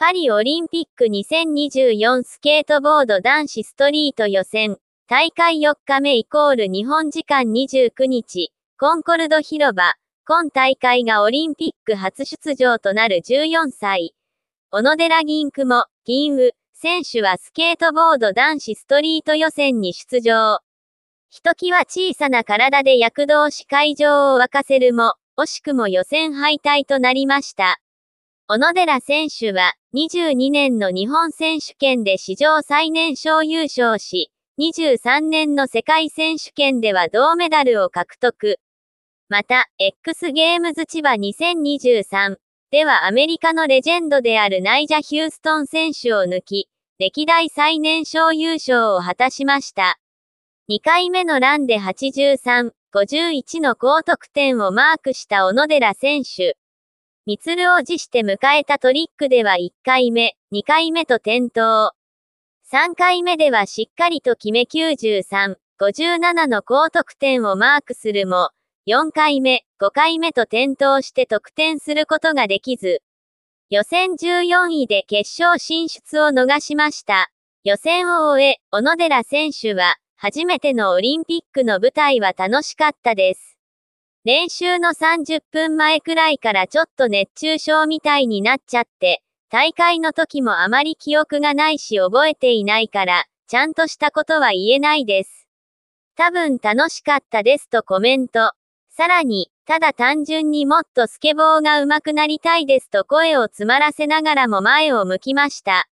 パリオリンピック2024スケートボード男子ストリート予選、大会4日目イコール日本時間29日、コンコルド広場、今大会がオリンピック初出場となる14歳、小野寺銀雲、銀雨、選手はスケートボード男子ストリート予選に出場。ひときわ小さな体で躍動し会場を沸かせるも、惜しくも予選敗退となりました。小野寺選手は、22年の日本選手権で史上最年少優勝し、23年の世界選手権では銅メダルを獲得。また、X ゲームズ千葉2023ではアメリカのレジェンドであるナイジャ・ヒューストン選手を抜き、歴代最年少優勝を果たしました。2回目のランで83、51の高得点をマークした小野寺選手。ミツルを辞して迎えたトリックでは1回目、2回目と転倒。3回目ではしっかりと決め93、57の高得点をマークするも、4回目、5回目と転倒して得点することができず、予選14位で決勝進出を逃しました。予選を終え、小野寺選手は、初めてのオリンピックの舞台は楽しかったです。練習の30分前くらいからちょっと熱中症みたいになっちゃって、大会の時もあまり記憶がないし覚えていないから、ちゃんとしたことは言えないです。多分楽しかったですとコメント。さらに、ただ単純にもっとスケボーが上手くなりたいですと声を詰まらせながらも前を向きました。